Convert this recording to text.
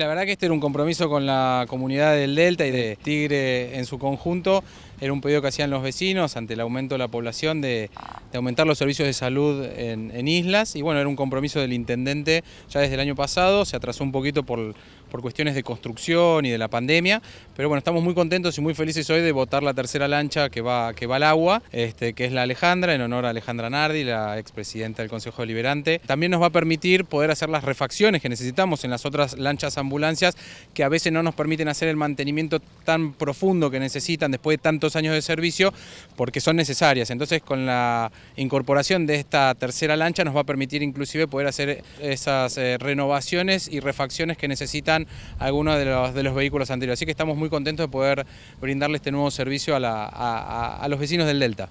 La verdad que este era un compromiso con la comunidad del Delta y de Tigre en su conjunto. Era un pedido que hacían los vecinos ante el aumento de la población de, de aumentar los servicios de salud en, islas y bueno, era un compromiso del intendente ya desde el año pasado, se atrasó un poquito por, por cuestiones de construcción y de la pandemia, pero bueno, estamos muy contentos y muy felices hoy de votar la tercera lancha que va, que va al agua, este, que es la Alejandra, en honor a Alejandra Nardi, la expresidenta del Consejo Deliberante. También nos va a permitir poder hacer las refacciones que necesitamos en las otras lanchas ambulancias que a veces no nos permiten hacer el mantenimiento tan profundo que necesitan después de tantos años de servicio porque son necesarias. Entonces con la incorporación de esta tercera lancha nos va a permitir inclusive poder hacer esas eh, renovaciones y refacciones que necesitan algunos de los, de los vehículos anteriores. Así que estamos muy contentos de poder brindarle este nuevo servicio a los vecinos del Delta.